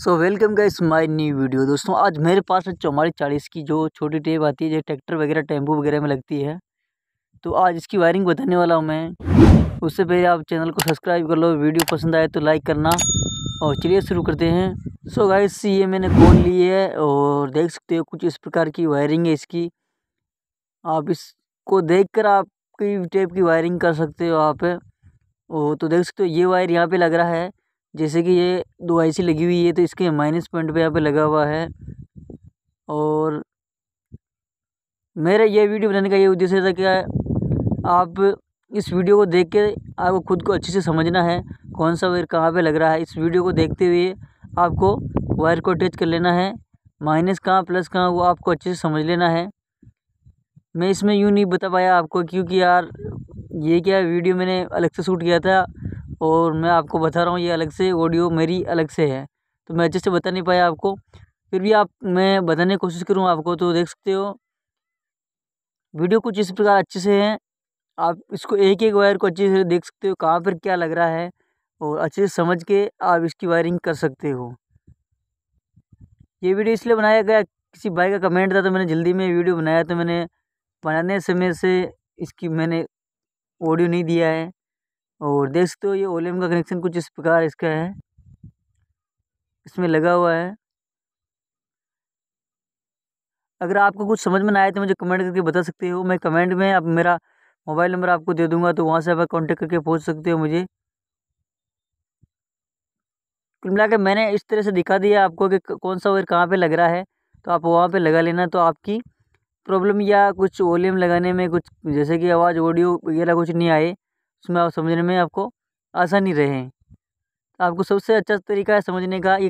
so welcome guys my new video दोस्तों आज मेरे पास चौमारी चालीस की जो छोटी टेप आती है जो ट्रैक्टर वगैरह टेम्पू वगैरह में लगती है तो आज इसकी वायरिंग बताने वाला हूँ मैं उससे पहले आप चैनल को सब्सक्राइब कर लो वीडियो पसंद आए तो लाइक करना और चलिए शुरू करते हैं सो गाइस ये मैंने कॉल ली है और देख सकते हो कुछ इस प्रकार की वायरिंग है इसकी आप इसको देख कर आपकी टेप की वायरिंग कर सकते हो आप पे और तो देख सकते हो ये वायर यहाँ पर लग रहा है जैसे कि ये दो आईसी लगी हुई है तो इसके माइनस पॉइंट पे यहाँ पे लगा हुआ है और मेरा ये वीडियो बनाने का ये उद्देश्य था कि आप इस वीडियो को देख के आपको खुद को अच्छे से समझना है कौन सा वायर कहाँ पे लग रहा है इस वीडियो को देखते हुए आपको वायर को अटैच कर लेना है माइनस कहाँ प्लस कहाँ वो आपको अच्छे से समझ लेना है मैं इसमें यूँ नहीं बता पाया आपको क्योंकि यार ये क्या वीडियो मैंने अलग से शूट किया था और मैं आपको बता रहा हूँ ये अलग से ऑडियो मेरी अलग से है तो मैं अच्छे से बता नहीं पाया आपको फिर भी आप मैं बताने की कोशिश करूँ आपको तो देख सकते हो वीडियो कुछ इस प्रकार अच्छे से है आप इसको एक एक वायर को अच्छे से देख सकते हो कहाँ पर क्या लग रहा है और अच्छे से समझ के आप इसकी वायरिंग कर सकते हो ये वीडियो इसलिए बनाया गया किसी भाई का कमेंट था तो मैंने जल्दी में वीडियो बनाया तो मैंने बनाने समय से इसकी मैंने ऑडियो नहीं दिया है और देख सकते हो ये ओलेम का कनेक्शन कुछ इस प्रकार इसका है इसमें लगा हुआ है अगर आपको कुछ समझ में ना आए तो मुझे कमेंट करके बता सकते हो मैं कमेंट में आप मेरा मोबाइल नंबर आपको दे दूंगा तो वहाँ से आप कॉन्टेक्ट करके पूछ सकते हो मुझे कुल मिला मैंने इस तरह से दिखा दिया आपको कि कौन सा वायर कहाँ पे लग रहा है तो आप वहाँ पे लगा लेना तो आपकी प्रॉब्लम या कुछ वॉल्यूम लगाने में कुछ जैसे कि आवाज़ ऑडियो वगैरह कुछ नहीं आए उसमें आप समझने में आपको आसानी रहे आपको सबसे अच्छा तरीका है समझने का ये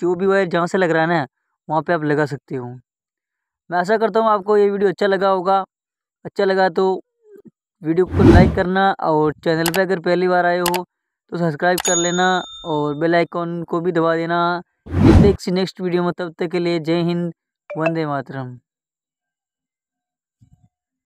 जो भी वायर जहाँ से लग रहा है ना वहाँ पे आप लगा सकते हो मैं आशा करता हूँ आपको ये वीडियो अच्छा लगा होगा अच्छा लगा तो वीडियो को लाइक करना और चैनल पे अगर पहली बार आए हो तो सब्सक्राइब कर लेना और बेल आइकॉन को भी दबा देना नेक्स्ट वीडियो में तब तक के लिए जय हिंद वंदे मातरम